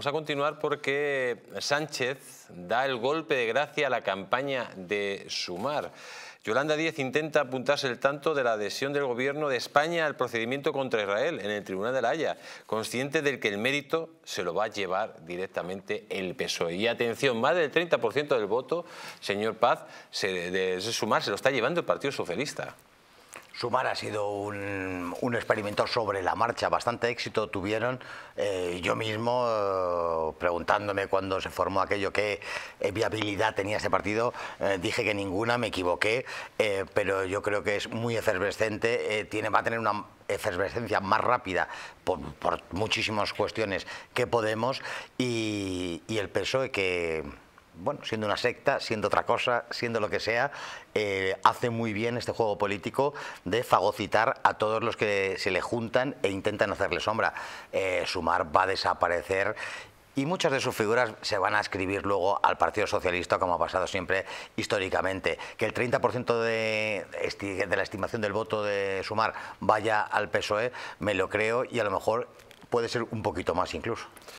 Vamos a continuar porque Sánchez da el golpe de gracia a la campaña de Sumar. Yolanda Díez intenta apuntarse el tanto de la adhesión del gobierno de España al procedimiento contra Israel en el Tribunal de la Haya, consciente del que el mérito se lo va a llevar directamente el PSOE. Y atención, más del 30% del voto, señor Paz, de Sumar se lo está llevando el Partido Socialista. Sumar ha sido un, experimento sobre la marcha, bastante éxito tuvieron. Eh, yo mismo, eh, preguntándome cuando se formó aquello qué eh, viabilidad tenía ese partido, dije que ninguna, me equivoqué, pero yo creo que es muy efervescente, tiene, va a tener una efervescencia más rápida por, muchísimas cuestiones que Podemos y, y el es que bueno, siendo una secta, siendo otra cosa, siendo lo que sea, eh, hace muy bien este juego político de fagocitar a todos los que se le juntan e intentan hacerle sombra. Eh, Sumar va a desaparecer y muchas de sus figuras se van a escribir luego al Partido Socialista, como ha pasado siempre históricamente. Que el 30% de, de la estimación del voto de Sumar vaya al PSOE, me lo creo, y a lo mejor puede ser un poquito más incluso.